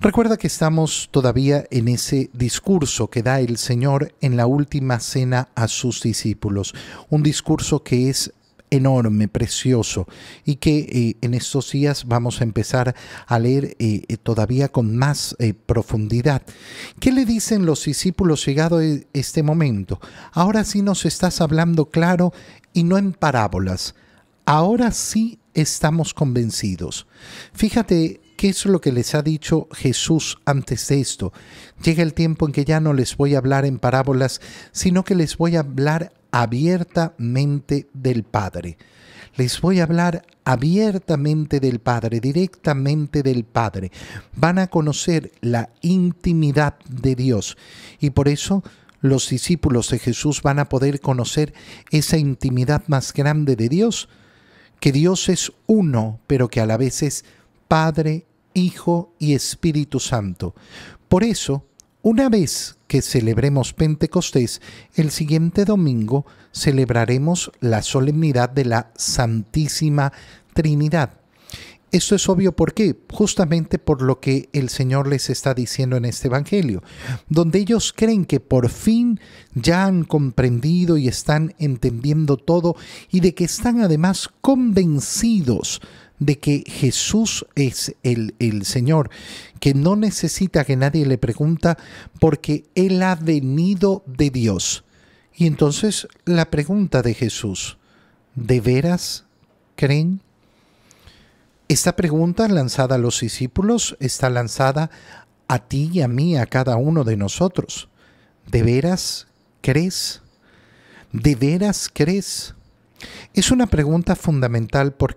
Recuerda que estamos todavía en ese discurso que da el Señor en la última cena a sus discípulos, un discurso que es enorme, precioso, y que eh, en estos días vamos a empezar a leer eh, eh, todavía con más profundidad. ¿Qué le dicen los discípulos llegado a e, este momento? Ahora sí nos estás hablando claro y no en parábolas. Ahora sí estamos convencidos. Fíjate ¿Qué es lo que les ha dicho Jesús antes de esto? Llega el tiempo en que ya no les voy a hablar en parábolas, sino que les voy a hablar abiertamente del Padre. Les voy a hablar abiertamente del Padre, directamente del Padre. Van a conocer la intimidad de Dios. Y por eso los discípulos de Jesús van a poder conocer esa intimidad más grande de Dios, que Dios es uno, pero que a la vez es Padre, Hijo y Espíritu Santo. Por eso, una vez que celebremos Pentecostés, el siguiente domingo celebraremos la solemnidad de la Santísima Trinidad. Esto es obvio, porque Justamente por lo que el Señor les está diciendo en este Evangelio, donde ellos creen que por fin ya han comprendido y están entendiendo todo y de que están además convencidos de que Jesús es el, Señor, que no necesita que nadie le pregunta porque Él ha venido de Dios. Y entonces la pregunta de Jesús, ¿de veras creen? Esta pregunta lanzada a los discípulos está lanzada a ti y a mí, a cada uno de nosotros. ¿De veras crees? ¿De veras crees? Es una pregunta fundamental ¿por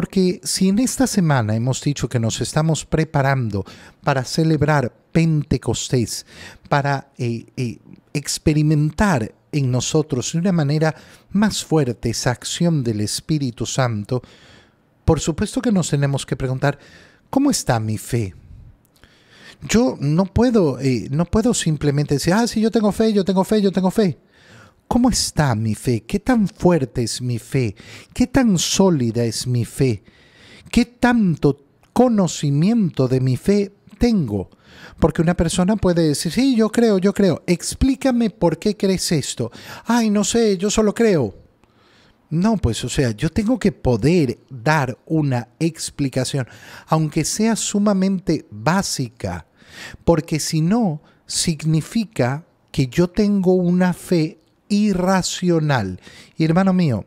porque si en esta semana hemos dicho que nos estamos preparando para celebrar Pentecostés, para eh, eh, experimentar en nosotros de una manera más fuerte esa acción del Espíritu Santo, por supuesto que nos tenemos que preguntar, ¿cómo está mi fe? Yo no puedo, eh, no puedo simplemente decir, ah, sí, yo tengo fe, yo tengo fe, yo tengo fe. ¿Cómo está mi fe? ¿Qué tan fuerte es mi fe? ¿Qué tan sólida es mi fe? ¿Qué tanto conocimiento de mi fe tengo? Porque una persona puede decir, sí, yo creo, yo creo. Explícame por qué crees esto. Ay, no sé, yo solo creo. No, pues o sea, yo tengo que poder dar una explicación, aunque sea sumamente básica, porque si no, significa que yo tengo una fe irracional. Y hermano mío,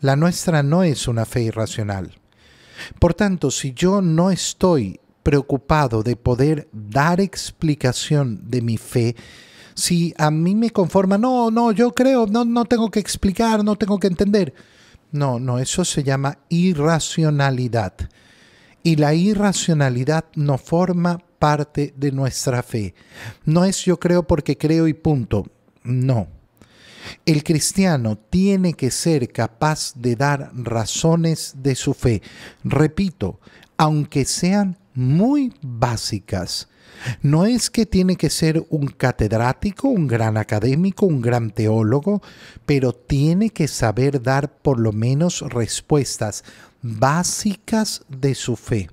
la nuestra no es una fe irracional. Por tanto, si yo no estoy preocupado de poder dar explicación de mi fe, si a mí me conforma, no, no, yo creo, no, no tengo que explicar, no tengo que entender. No, no, eso se llama irracionalidad. Y la irracionalidad no forma parte de nuestra fe. No es yo creo porque creo y punto. No, el cristiano tiene que ser capaz de dar razones de su fe, repito, aunque sean muy básicas. No es que tiene que ser un catedrático, un gran académico, un gran teólogo, pero tiene que saber dar por lo menos respuestas básicas de su fe.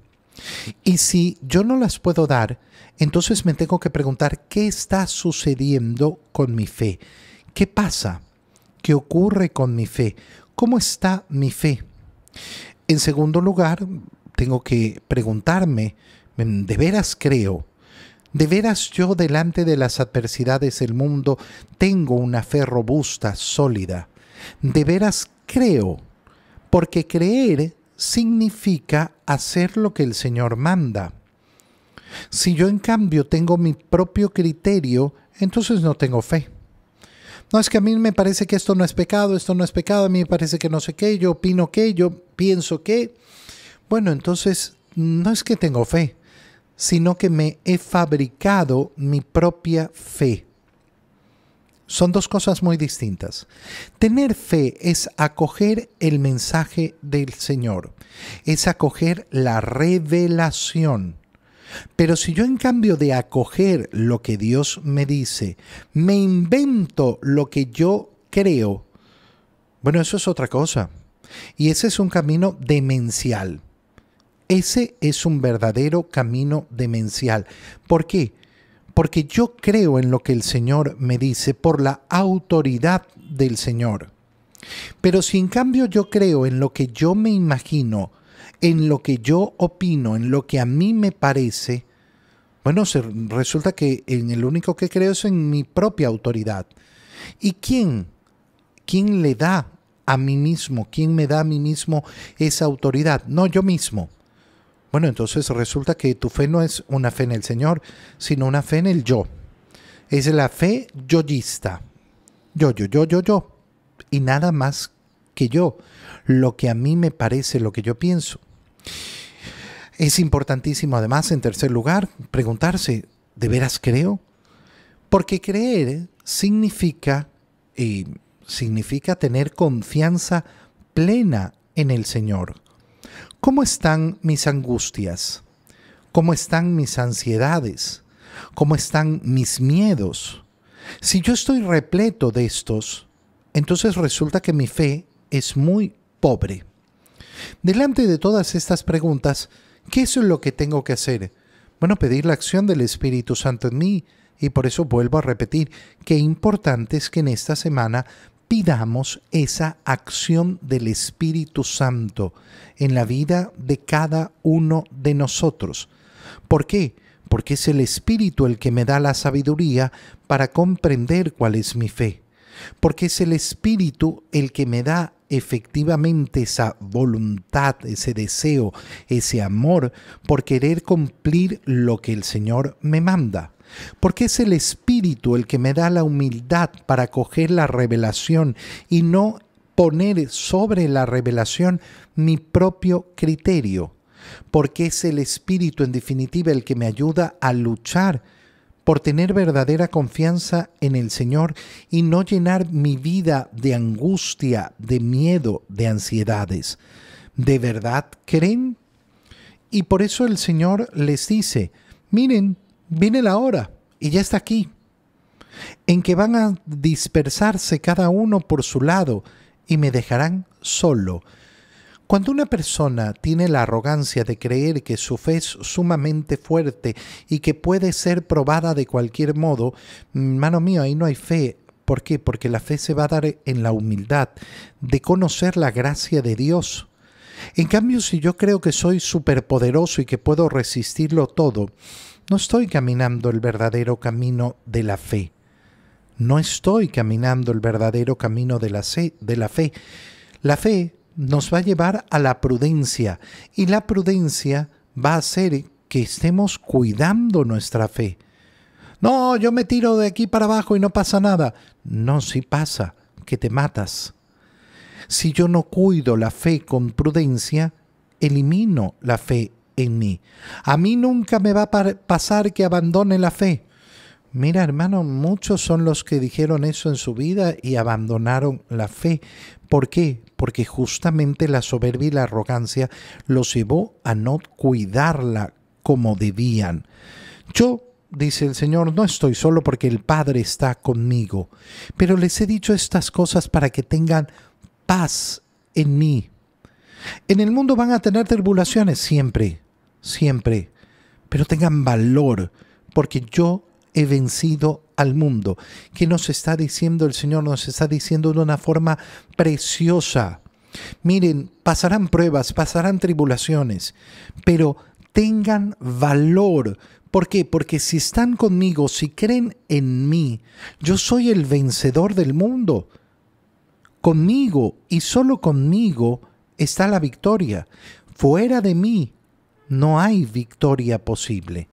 Y si yo no las puedo dar, entonces me tengo que preguntar qué está sucediendo con mi fe. ¿Qué pasa? ¿Qué ocurre con mi fe? ¿Cómo está mi fe? En segundo lugar, tengo que preguntarme, ¿de veras creo? ¿De veras yo delante de las adversidades del mundo tengo una fe robusta, sólida? ¿De veras creo? Porque creer significa hacer lo que el Señor manda. Si yo en cambio tengo mi propio criterio, entonces no tengo fe no es que a mí me parece que esto no es pecado, esto no es pecado, a mí me parece que no sé qué, yo opino que, yo pienso que. Bueno, entonces no es que tengo fe, sino que me he fabricado mi propia fe. Son dos cosas muy distintas. Tener fe es acoger el mensaje del Señor, es acoger la revelación. Pero si yo en cambio de acoger lo que Dios me dice, me invento lo que yo creo, bueno, eso es otra cosa. Y ese es un camino demencial. Ese es un verdadero camino demencial. ¿Por qué? Porque yo creo en lo que el Señor me dice por la autoridad del Señor. Pero si en cambio yo creo en lo que yo me imagino, en lo que yo opino, en lo que a mí me parece, bueno, resulta que en el único que creo es en mi propia autoridad. ¿Y quién? ¿Quién le da a mí mismo? ¿Quién me da a mí mismo esa autoridad? No, yo mismo. Bueno, entonces resulta que tu fe no es una fe en el Señor, sino una fe en el yo. Es la fe yoyista. Yo, yo, yo, yo, yo. Y nada más que yo. Lo que a mí me parece, lo que yo pienso. Es importantísimo además, en tercer lugar, preguntarse, ¿de veras creo? Porque creer significa, y significa tener confianza plena en el Señor. ¿Cómo están mis angustias? ¿Cómo están mis ansiedades? ¿Cómo están mis miedos? Si yo estoy repleto de estos, entonces resulta que mi fe es muy pobre. Delante de todas estas preguntas, ¿qué es lo que tengo que hacer? Bueno, pedir la acción del Espíritu Santo en mí, y por eso vuelvo a repetir que importante es que en esta semana pidamos esa acción del Espíritu Santo en la vida de cada uno de nosotros. ¿Por qué? Porque es el Espíritu el que me da la sabiduría para comprender cuál es mi fe. Porque es el Espíritu el que me da efectivamente esa voluntad, ese deseo, ese amor por querer cumplir lo que el Señor me manda. Porque es el Espíritu el que me da la humildad para coger la revelación y no poner sobre la revelación mi propio criterio. Porque es el Espíritu en definitiva el que me ayuda a luchar por tener verdadera confianza en el Señor y no llenar mi vida de angustia, de miedo, de ansiedades. ¿De verdad creen? Y por eso el Señor les dice, miren, viene la hora y ya está aquí, en que van a dispersarse cada uno por su lado y me dejarán solo. Cuando una persona tiene la arrogancia de creer que su fe es sumamente fuerte y que puede ser probada de cualquier modo, mm, mano mío, ahí no hay fe, ¿Por qué? Porque la fe se va a dar en la humildad de conocer la gracia de Dios. En cambio, si yo creo que soy superpoderoso y que puedo resistirlo todo, no estoy caminando el verdadero camino de la fe. No estoy caminando el verdadero camino de la, fe. La fe nos va a llevar a la prudencia y la prudencia va a hacer que estemos cuidando nuestra fe. No, yo me tiro de aquí para abajo y no pasa nada. No, si pasa, que te matas. Si yo no cuido la fe con prudencia, elimino la fe en mí. A mí nunca me va a pasar que abandone la fe. Mira, hermano, muchos son los que dijeron eso en su vida y abandonaron la fe. ¿Por qué? Porque justamente la soberbia y la arrogancia los llevó a no cuidarla como debían. Yo, dice el Señor, no estoy solo porque el Padre está conmigo, pero les he dicho estas cosas para que tengan paz en mí. En el mundo van a tener tribulaciones siempre, siempre, pero tengan valor, porque yo he vencido al mundo. ¿Qué nos está diciendo el Señor? Nos está diciendo de una forma preciosa. Miren, pasarán pruebas, pasarán tribulaciones, pero tengan valor. ¿Por qué? Porque si están conmigo, si creen en mí, yo soy el vencedor del mundo. Conmigo y solo conmigo está la victoria. Fuera de mí no hay victoria posible.